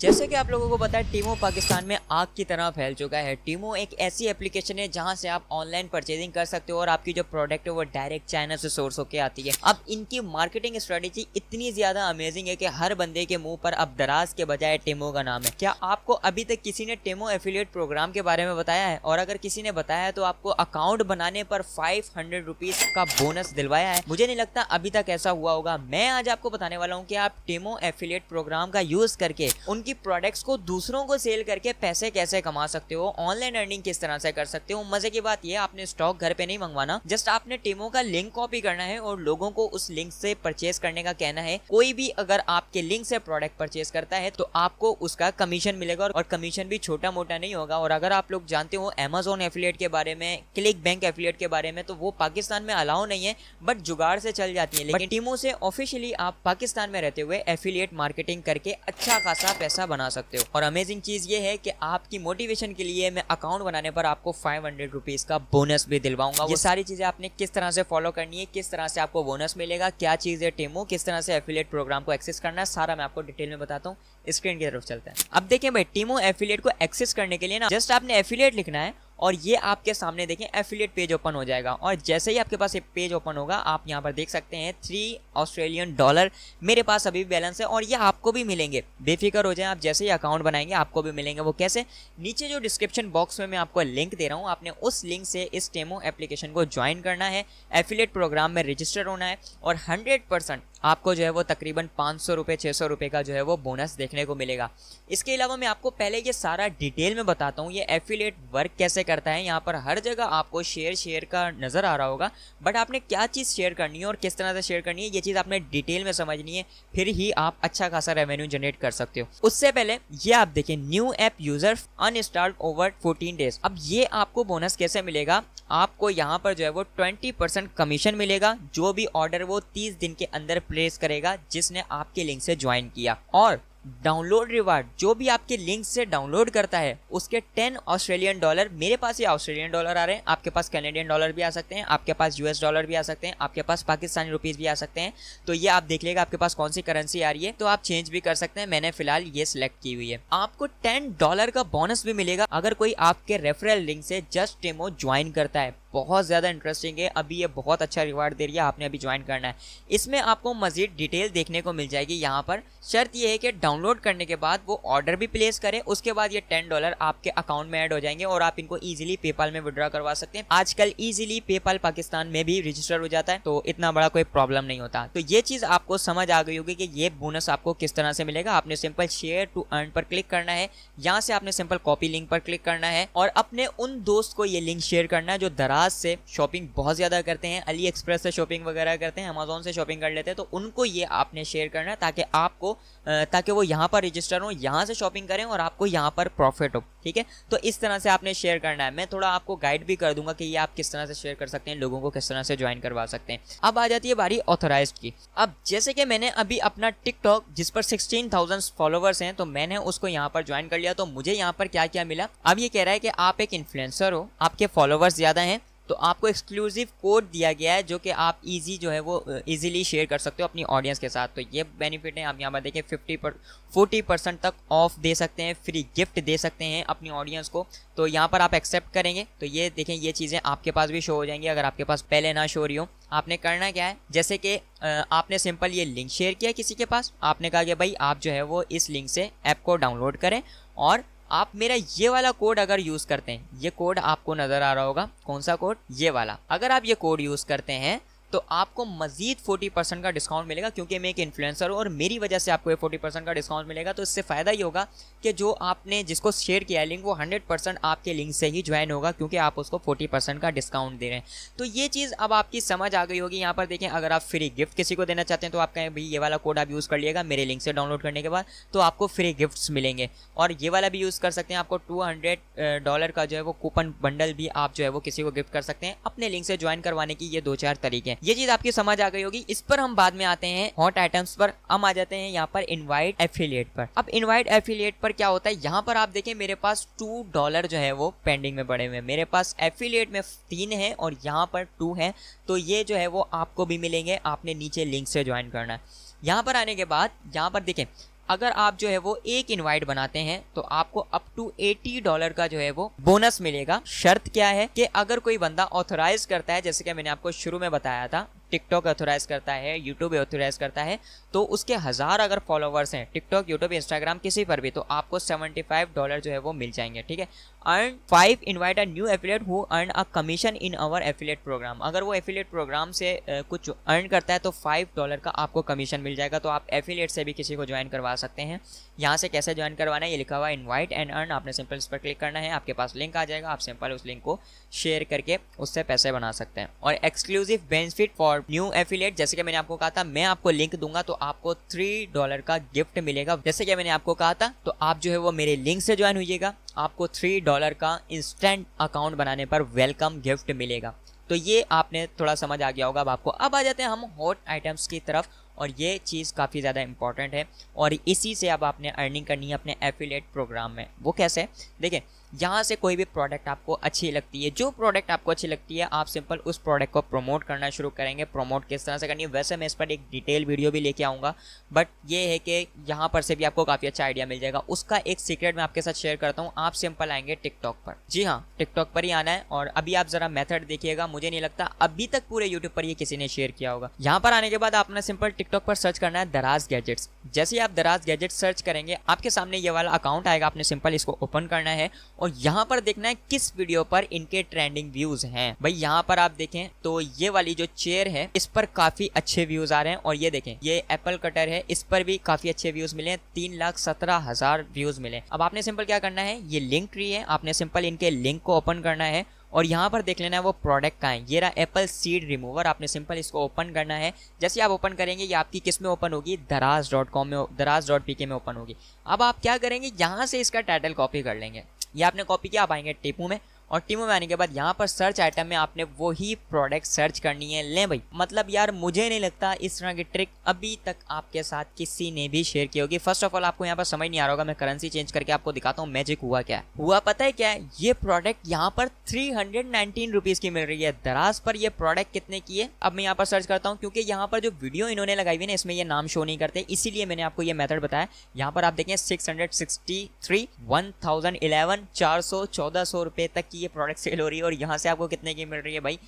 जैसे कि आप लोगों को पता है टीमो पाकिस्तान में आग की तरह फैल चुका है टीमो एक ऐसी एप्लीकेशन है जहां से आप ऑनलाइन परचेजिंग कर सकते हो और आपकी जो प्रोडक्ट है वो डायरेक्ट चाइना से सोर्स होकर आती है अब इनकी मार्केटिंग स्ट्रेटेजी इतनी ज्यादा अमेजिंग है कि हर बंदे के मुंह पर अब दराज के बजाय टीमो का नाम है क्या आपको अभी तक किसी ने टीमो एफिलियट प्रोग्राम के बारे में बताया है और अगर किसी ने बताया है तो आपको अकाउंट बनाने पर फाइव हंड्रेड रुपीज का बोनस दिलवाया है मुझे नहीं लगता अभी तक ऐसा हुआ होगा मैं आज आपको बताने वाला हूँ की आप टीमो एफिलियट प्रोग्राम का यूज करके उन उनकी प्रोडक्ट्स को दूसरों को सेल करके पैसे कैसे कमा सकते हो ऑनलाइन अर्निंग किस तरह से कर सकते हो मजे की बात ये आपने स्टॉक घर पे नहीं मंगवाना जस्ट आपने टीमों का लिंक कॉपी करना है और लोगों को उस लिंक से परचेज करने का कहना है कोई भी अगर आपके लिंक से प्रोडक्ट परचेज करता है तो आपको उसका कमीशन मिलेगा और कमीशन भी छोटा मोटा नहीं होगा और अगर आप लोग जानते हो एमेजोन एफिलियट के बारे में क्लिक बैंक एफिलियट के बारे में तो वो पाकिस्तान में अलाउ नहीं है बट जुगाड़ से चल जाती है लेकिन टीमों से ऑफिशियली आप पाकिस्तान में रहते हुए एफिलियट मार्केटिंग करके अच्छा खासा पैसा पैसा बना सकते हो और अमेजिंग चीज़ ये है कि आपकी मोटिवेशन के लिए मैं अकाउंट बनाने पर आपको फाइव हंड्रेड रुपीज़ का बोनस भी दिलवाऊंगा ये सारी चीज़ें आपने किस तरह से फॉलो करनी है किस तरह से आपको बोनस मिलेगा क्या चीज़ है टेमो किस तरह से एफिलेट प्रोग्राम को एक्सेस करना है सारा मैं आपको डिटेल में बताता हूँ स्क्रीन की तरफ चलते हैं अब देखें भाई टीमो एफिलेट को एक्सेस करने के लिए ना जस्ट आपने एफिलेट लिखना है और ये आपके सामने देखें एफिलिएट पेज ओपन हो जाएगा और जैसे ही आपके पास ये पेज ओपन होगा आप यहाँ पर देख सकते हैं थ्री ऑस्ट्रेलियन डॉलर मेरे पास अभी भी बैलेंस है और ये आपको भी मिलेंगे बेफिक्र हो जाए आप जैसे ही अकाउंट बनाएंगे आपको भी मिलेंगे वो कैसे नीचे जो डिस्क्रिप्शन बॉक्स में मैं आपको लिंक दे रहा हूँ आपने उस लिंक से इस टेमो एप्लीकेशन को ज्वाइन करना है एफिलेट प्रोग्राम में रजिस्टर होना है और हंड्रेड आपको जो है वो तकरीबन पाँच सौ रुपये छः सौ रुपये का जो है वो बोनस देखने को मिलेगा इसके अलावा मैं आपको पहले ये सारा डिटेल में बताता हूँ ये एफिलेट वर्क कैसे करता है यहाँ पर हर जगह आपको शेयर शेयर का नज़र आ रहा होगा बट आपने क्या चीज़ शेयर करनी है और किस तरह से शेयर करनी है ये चीज़ आपने डिटेल में समझनी है फिर ही आप अच्छा खासा रेवेन्यू जनरेट कर सकते हो उससे पहले ये आप देखिए new app user on over fourteen days अब ये आपको बोनस कैसे मिलेगा आपको यहाँ पर जो है वो ट्वेंटी परसेंट कमीशन मिलेगा जो भी ऑर्डर वो तीस दिन के अंदर प्लेस करेगा जिसने आपके लिंक से ज्वाइन किया और डाउनलोड रिवार्ड जो भी आपके लिंक से डाउनलोड करता है उसके 10 ऑस्ट्रेलियन डॉलर मेरे पास ये ऑस्ट्रेलियन डॉलर आ रहे हैं आपके पास कैनेडियन डॉलर भी आ सकते हैं आपके पास यूएस डॉलर भी आ सकते हैं आपके पास पाकिस्तानी रुपीज़ भी आ सकते हैं तो ये आप देख लेगा आपके पास कौन सी करेंसी आ रही है तो आप चेंज भी कर सकते हैं मैंने फिलहाल ये सिलेक्ट की हुई है आपको टेन डॉलर का बोनस भी मिलेगा अगर कोई आपके रेफरल लिंक से जस्ट डेमो ज्वाइन करता है बहुत ज़्यादा इंटरेस्टिंग है अभी ये बहुत अच्छा रिवार्ड दे रही है आपने अभी ज्वाइन करना है इसमें आपको मज़ीद डिटेल देखने को मिल जाएगी यहाँ पर शर्त यह है कि डाउनलोड करने के बाद वो ऑर्डर भी प्लेस करें उसके बाद ये टेन डॉलर आपके अकाउंट में ऐड हो जाएंगे और आप इनको ईजिली पेपाल में विड्रॉ करवा सकते हैं आजकल ईजिली पेपाल पाकिस्तान में भी रजिस्टर हो जाता है तो इतना बड़ा कोई प्रॉब्लम नहीं होता तो ये चीज़ आपको समझ आ गई होगी कि ये बोनस आपको किस तरह से मिलेगा आपने सिंपल शेयर टू अर्न पर क्लिक करना है यहाँ से आपने सिंपल कॉपी लिंक पर क्लिक करना है और अपने उन दोस्त को ये लिंक शेयर करना है जो दराज लिहाज से शॉपिंग बहुत ज़्यादा करते हैं अली एक्सप्रेस से शॉपिंग वगैरह करते हैं अमेजोन से शॉपिंग कर लेते हैं तो उनको ये आपने शेयर करना है ताकि आपको ताकि वो यहाँ पर रजिस्टर हो यहाँ से शॉपिंग करें और आपको यहाँ पर प्रॉफिट हो ठीक है तो इस तरह से आपने शेयर करना है मैं थोड़ा आपको गाइड भी कर दूंगा कि ये आप किस तरह से शेयर कर सकते हैं लोगों को किस तरह से ज्वाइन करवा सकते हैं अब आ जाती है बारी ऑथोराइज की अब जैसे कि मैंने अभी अपना टिकटॉक जिस पर सिक्सटीन फॉलोवर्स हैं तो मैंने उसको यहाँ पर ज्वाइन कर लिया तो मुझे यहाँ पर क्या क्या मिला अब ये कह रहा है कि आप एक इन्फ्लुएंसर हो आपके फॉलोवर्स ज़्यादा हैं तो आपको एक्सक्लूसिव कोड दिया गया है जो कि आप इजी जो है वो इजीली शेयर कर सकते हो अपनी ऑडियंस के साथ तो ये बेनिफिट है आप यहाँ पर देखें फिफ्टी पर फोर्टी परसेंट तक ऑफ दे सकते हैं फ्री गिफ्ट दे सकते हैं अपनी ऑडियंस को तो यहाँ पर आप एक्सेप्ट करेंगे तो ये देखें ये चीज़ें आपके पास भी शो हो जाएंगी अगर आपके पास पहले ना शो रही हो आपने करना क्या है जैसे कि आपने सिंपल ये लिंक शेयर किया किसी के पास आपने कहा कि भाई आप जो है वो इस लिंक से ऐप को डाउनलोड करें और आप मेरा ये वाला कोड अगर यूज़ करते हैं ये कोड आपको नज़र आ रहा होगा कौन सा कोड ये वाला अगर आप ये कोड यूज़ करते हैं तो आपको मजीद 40 परसेंट का डिस्काउंट मिलेगा क्योंकि मैं एक इन्फ्लुएंसर हूँ और मेरी वजह से आपको ये 40 परसेंट का डिस्काउंट मिलेगा तो इससे फ़ायदा ही होगा कि जो आपने जिसको शेयर किया है लिंक वो 100 परसेंट आपके लिंक से ही ज्वाइन होगा क्योंकि आप उसको 40 परसेंट का डिस्काउंट दे रहे हैं तो ये चीज़ अब आपकी समझ आ गई होगी यहाँ पर देखें अगर आप फ्री गिफ्ट किसी को देना चाहते हैं तो आप कहें भाई ये वाला कोड आप यूज़ कर लिएगा मेरे लिंक से डाउनलोड करने के बाद तो आपको फ्री गिफ्ट्स मिलेंगे और ये वाला भी यूज़ कर सकते हैं आपको टू डॉलर का जो है वो कूपन बंडल भी आप जो है वो किसी को गिफ्ट कर सकते हैं अपने लिंक से ज्वाइन करवाने की ये दो चार तरीके हैं ये चीज आपकी समझ आ गई होगी इस पर हम बाद में आते हैं हॉट आइटम्स पर हम आ जाते हैं यहाँ पर इनवाइट एफिलियट पर अब इनवाइट एफिलियट पर क्या होता है यहाँ पर आप देखें मेरे पास टू डॉलर जो है वो पेंडिंग में पड़े हुए हैं मेरे पास एफिलियट में तीन है और यहाँ पर टू है तो ये जो है वो आपको भी मिलेंगे आपने नीचे लिंक से ज्वाइन करना है यहाँ पर आने के बाद यहाँ पर देखें अगर आप जो है वो एक इनवाइट बनाते हैं तो आपको अप टू 80 डॉलर का जो है वो बोनस मिलेगा शर्त क्या है कि अगर कोई बंदा ऑथोराइज करता है जैसे कि मैंने आपको शुरू में बताया था टिकटॉक ऑथोराइज करता है यूट्यूब ऑथोराइज करता है तो उसके हज़ार अगर फॉलोवर्स हैं टिकटॉक यूट्यूब इंस्टाग्राम किसी पर भी तो आपको 75 डॉलर जो है वो मिल जाएंगे ठीक है earn five invite a new affiliate who earn a commission in our affiliate program अगर वो एफिलेट प्रोग्राम से कुछ अर्न करता है तो फाइव डॉलर का आपको कमीशन मिल जाएगा तो आप एफिलेट से भी किसी को ज्वाइन करवा सकते हैं यहाँ से कैसे ज्वाइन करवाना है ये लिखा हुआ इन्वाइट एंड अर्न आपने सिंपल इस पर क्लिक करना है आपके पास लिंक आ जाएगा आप सिंपल उस लिंक को शेयर करके उससे पैसे बना सकते हैं और exclusive benefit for our new affiliate जैसे कि मैंने आपको कहा था मैं आपको लिंक दूंगा तो आपको थ्री डॉलर का गिफ्ट मिलेगा जैसे कि मैंने आपको कहा था तो आप जो है वो मेरे लिंक से ज्वाइन हुईगा आपको थ्री डॉलर का इंस्टेंट अकाउंट बनाने पर वेलकम गिफ्ट मिलेगा तो ये आपने थोड़ा समझ आ गया होगा अब आपको अब आ जाते हैं हम हॉट आइटम्स की तरफ और ये चीज़ काफ़ी ज़्यादा इंपॉर्टेंट है और इसी से अब आपने अर्निंग करनी है अपने एफिलेट प्रोग्राम में वो कैसे है यहाँ से कोई भी प्रोडक्ट आपको अच्छी लगती है जो प्रोडक्ट आपको अच्छी लगती है आप सिंपल उस प्रोडक्ट को प्रमोट करना शुरू करेंगे प्रमोट किस तरह से करनी है वैसे मैं इस पर एक डिटेल वीडियो भी लेके आऊँगा बट ये है कि यहाँ पर से भी आपको काफ़ी अच्छा आइडिया मिल जाएगा उसका एक सीक्रेट मैं आपके साथ शेयर करता हूँ आप सिंपल आएंगे टिकटॉक पर जी हाँ टिकटॉक पर ही आना है और अभी आप ज़रा मेथड देखिएगा मुझे नहीं लगता अभी तक पूरे यूट्यूब पर ये किसी ने शेयर किया होगा यहाँ पर आने के बाद आपने सिंपल टिकटॉक पर सर्च करना है दराज गैजेट्स जैसे ही आप दराज गैजेट सर्च करेंगे आपके सामने ये वाला अकाउंट आएगा आपने सिंपल इसको ओपन करना है और यहाँ पर देखना है किस वीडियो पर इनके ट्रेंडिंग व्यूज हैं भाई यहाँ पर आप देखें तो ये वाली जो चेयर है इस पर काफी अच्छे व्यूज आ रहे हैं और ये देखें ये एप्पल कटर है इस पर भी काफी अच्छे व्यूज मिले हैं तीन लाख सत्रह हजार व्यूज मिले अब आपने सिंपल क्या करना है ये लिंक ट्री है आपने सिंपल इनके लिंक को ओपन करना है और यहाँ पर देख लेना है वो प्रोडक्ट का है ये रहा एप्पल सीड रिमूवर आपने सिंपल इसको ओपन करना है जैसे आप ओपन करेंगे ये आपकी किस में ओपन होगी दराज डॉट कॉम में दराज डॉट पी के में ओपन होगी अब आप क्या करेंगे यहाँ से इसका टाइटल कॉपी कर लेंगे ये आपने कॉपी किया आप आएंगे टेपू में और टीमो में आने के बाद यहाँ पर सर्च आइटम में आपने वो ही प्रोडक्ट सर्च करनी है ले भाई मतलब यार मुझे नहीं लगता इस तरह की ट्रिक अभी तक आपके साथ किसी ने भी शेयर की होगी फर्स्ट ऑफ ऑल आपको यहाँ पर समझ नहीं आ रहा होगा मैं करेंसी चेंज करके आपको दिखाता हूँ मैजिक हुआ क्या हुआ पता है क्या ये प्रोडक्ट यहाँ पर थ्री हंड्रेड की मिल रही है दराज पर यह प्रोडक्ट कितने की है अब मैं यहाँ पर सर्च करता हूँ क्योंकि यहाँ पर जो वीडियो इन्होंने लगाई हुई ना इसमें ये नाम शो नहीं करते इसीलिए मैंने आपको ये मेथड बताया यहाँ पर आप देखें six hundred sixty three one thousand eleven चार सौ चौदह सौ रुपए तक की की ये प्रोडक्ट सेल हो रही है और यहाँ से आपको कितने की मिल रही है भाई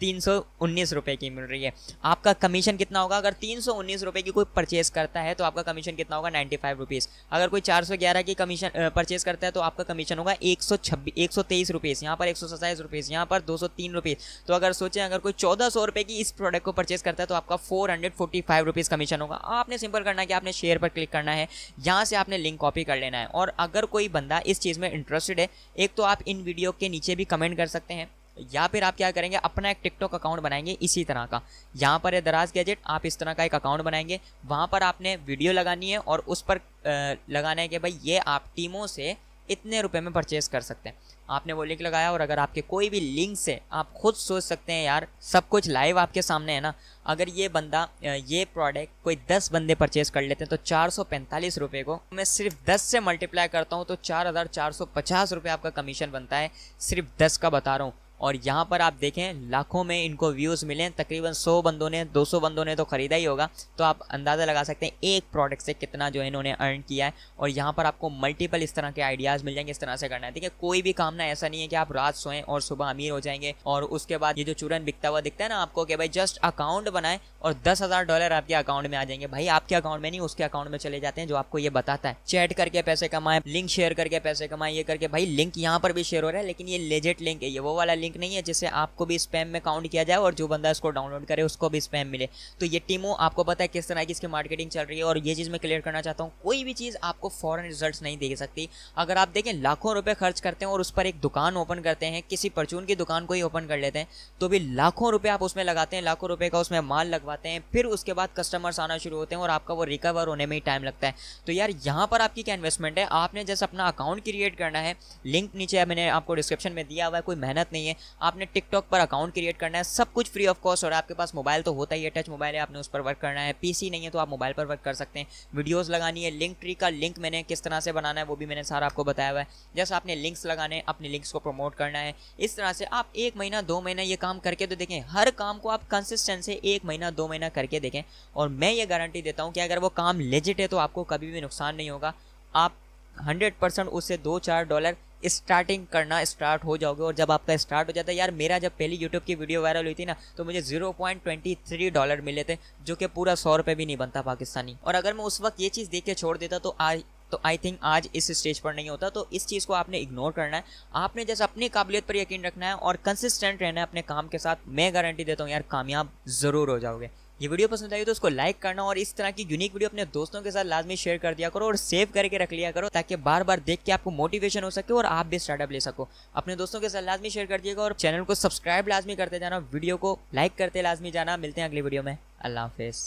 तीन सौ उन्नीस रुपये की मिल रही है आपका कमीशन कितना होगा अगर तीन सौ उन्नीस रुपये की कोई परचेज़ करता है तो आपका कमीशन कितना होगा नाइन्टी फाइव रुपीज़ अगर कोई चार सौ ग्यारह की कमीशन परचेज़ करता है तो आपका कमीशन होगा एक सौ छब्बीस एक सौ तेईस रुपीज़ यहाँ पर एक सौ सत्ताईस रुपीज़ यहाँ पर दो सौ तीन रुपीज़ तो अगर सोचें अगर कोई चौदह सौ रुपये की इस प्रोडक्ट को परचेज करता है तो आपका four hundred forty five rupees commission होगा आपने सिंपल करना है कि आपने शेयर पर क्लिक करना है यहाँ से आपने लिंक कॉपी कर लेना है और अगर कोई बंदा इस चीज़ में इंटरेस्टेड है एक तो आप इन वीडियो के नीचे भी कमेंट कर सकते हैं या फिर आप क्या करेंगे अपना एक टिकटॉक अकाउंट बनाएंगे इसी तरह का यहाँ पर है दराज गैजेट आप इस तरह का एक अकाउंट बनाएंगे वहाँ पर आपने वीडियो लगानी है और उस पर लगाना है कि भाई ये आप टीमों से इतने रुपए में परचेज़ कर सकते हैं आपने वो लिंक लगाया और अगर आपके कोई भी लिंक से आप खुद सोच सकते हैं यार सब कुछ लाइव आपके सामने है ना अगर ये बंदा ये प्रोडक्ट कोई दस बंदे परचेज कर लेते हैं तो चार सौ पैंतालीस रुपये को मैं सिर्फ दस से मल्टीप्लाई करता हूँ तो चार हज़ार चार सौ पचास रुपये आपका कमीशन बनता है सिर्फ दस का बता रहा हूँ और यहाँ पर आप देखें लाखों में इनको व्यूज़ मिले तकरीबन 100 बंदों ने 200 बंदों ने तो ख़रीदा ही होगा तो आप अंदाज़ा लगा सकते हैं एक प्रोडक्ट से कितना जो है इन्होंने अर्न किया है और यहाँ पर आपको मल्टीपल इस तरह के आइडियाज़ मिल जाएंगे इस तरह से करना है देखिए कोई भी काम ना ऐसा नहीं है कि आप रात सोएं और सुबह अमीर हो जाएंगे और उसके बाद ये जो चूरन बिकता हुआ दिखता है ना आपको कि भाई जस्ट अकाउंट बनाए और दस हज़ार डॉलर आपके अकाउंट में आ जाएंगे भाई आपके अकाउंट में नहीं उसके अकाउंट में चले जाते हैं जो आपको ये बताता है चैट करके पैसे कमाए लिंक शेयर करके पैसे कमाए ये करके भाई लिंक यहाँ पर भी शेयर हो रहा है लेकिन ये लेजेट लिंक है ये वो वाला लिंक नहीं है जिससे आपको भी स्पैम में काउंट किया जाए और जो बंदा इसको डाउनलोड करे उसको भी स्पैम मिले तो ये टीमो आपको पता है किस तरह की इसकी मार्केटिंग चल रही है और ये चीज़ मैं क्लियर करना चाहता हूँ कोई भी चीज़ आपको फॉरन रिजल्ट नहीं दे सकती अगर आप देखें लाखों रुपये खर्च करते हैं और उस पर एक दुकान ओपन करते हैं किसी परचून की दुकान को ही ओपन कर लेते हैं तो भी लाखों रुपये आप उसमें लगाते हैं लाखों रुपये का उसमें माल लगवाते हैं फिर उसके बाद कस्टमर्स आना शुरू होते हैं और आपका वो रिकवर होने में ही टाइम लगता है तो यार यहाँ पर आपकी क्या इन्वेस्टमेंट है आपने जैसे अपना अकाउंट क्रिएट करना है लिंक नीचे मैंने आपको डिस्क्रिप्शन में दिया हुआ है कोई मेहनत नहीं है आपने टिकटॉक पर अकाउंट क्रिएट करना है सब कुछ फ्री ऑफ कॉस्ट और आपके पास मोबाइल तो होता ही है टच मोबाइल है आपने उस पर वर्क करना है पीसी नहीं है तो आप मोबाइल पर वर्क कर सकते हैं वीडियोज़ लगानी है लिंक ट्री का लिंक मैंने किस तरह से बनाना है वो भी मैंने सारा आपको बताया हुआ है जैसे आपने लिंक्स लगाने अपने लिंक्स को प्रमोट करना है इस तरह से आप एक महीना दो महीना ये काम करके तो देखें हर काम को आप कंसिस्टेंट से एक महीना दो महीना करके देखें और मैं ये गारंटी देता हूँ कि अगर वो काम लेजिट है तो आपको कभी भी नुकसान नहीं होगा आप हंड्रेड परसेंट उससे दो चार डॉलर स्टार्टिंग करना स्टार्ट हो जाओगे और जब आपका स्टार्ट हो जाता है यार मेरा जब पहली यूट्यूब की वीडियो वायरल हुई थी ना तो मुझे zero point twenty three dollar मिले थे जो कि पूरा सौ रुपये भी नहीं बनता पाकिस्तानी और अगर मैं उस वक्त ये चीज़ देख के छोड़ देता तो आज तो आई थिंक आज इस स्टेज पर नहीं होता तो इस चीज़ को आपने इग्नोर करना है आपने जैसे अपनी काबिलियत पर यकीन रखना है और कंसिस्टेंट रहना है अपने काम के साथ मैं गारंटी देता हूँ यार कामयाब ज़रूर हो जाओगे ये वीडियो पसंद आई तो उसको लाइक करना और इस तरह की यूनिक वीडियो अपने दोस्तों के साथ लाजमी शेयर कर दिया करो और सेव करके रख लिया करो ताकि बार बार देख के आपको मोटिवेशन हो सके और आप भी स्टार्टअप ले सको अपने दोस्तों के साथ लाजमी शेयर कर दिएगा और चैनल को सब्सक्राइब लाजमी करते जाना वीडियो को लाइक करते लाजमी जाना मिलते हैं अगली वीडियो में अल्लाह हाफिज़